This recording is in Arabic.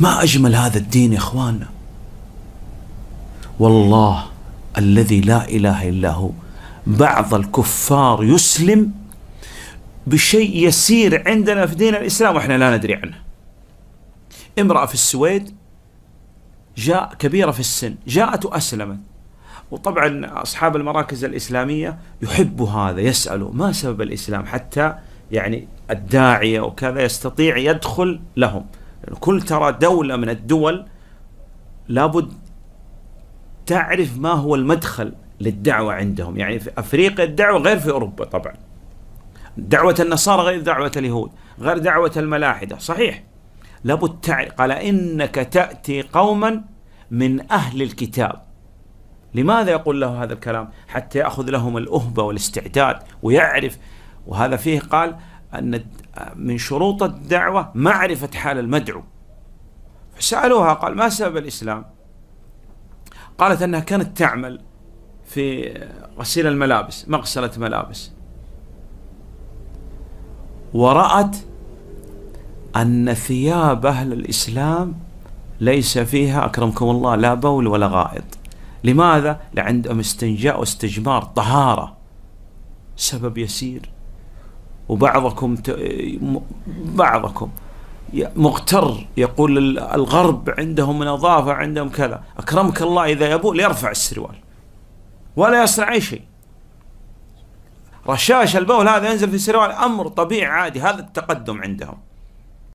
ما أجمل هذا الدين يا اخوانا والله الذي لا إله إلا هو بعض الكفار يسلم بشيء يسير عندنا في دين الإسلام وإحنا لا ندري عنه امرأة في السويد جاء كبيرة في السن جاءت وأسلمت وطبعا أصحاب المراكز الإسلامية يحبوا هذا يسألوا ما سبب الإسلام حتى يعني الداعية وكذا يستطيع يدخل لهم كل ترى دولة من الدول لابد تعرف ما هو المدخل للدعوة عندهم يعني في أفريقيا الدعوة غير في أوروبا طبعا دعوة النصارى غير دعوة اليهود غير دعوة الملاحدة صحيح لابد تعرف قال إنك تأتي قوما من أهل الكتاب لماذا يقول له هذا الكلام حتى يأخذ لهم الأهبة والاستعداد ويعرف وهذا فيه قال أن من شروط الدعوة معرفة حال المدعو فسألوها قال ما سبب الإسلام قالت أنها كانت تعمل في غسيل الملابس مغسلة ملابس ورأت أن ثياب أهل الإسلام ليس فيها أكرمكم الله لا بول ولا غائط لماذا؟ لعندهم استنجاء واستجمار طهارة سبب يسير وبعضكم ت... بعضكم مغتر يقول الغرب عندهم نظافة عندهم كذا أكرمك الله إذا يبول يرفع السروال ولا يصنع أي شيء رشاش البول هذا ينزل في السروال أمر طبيعي عادي هذا التقدم عندهم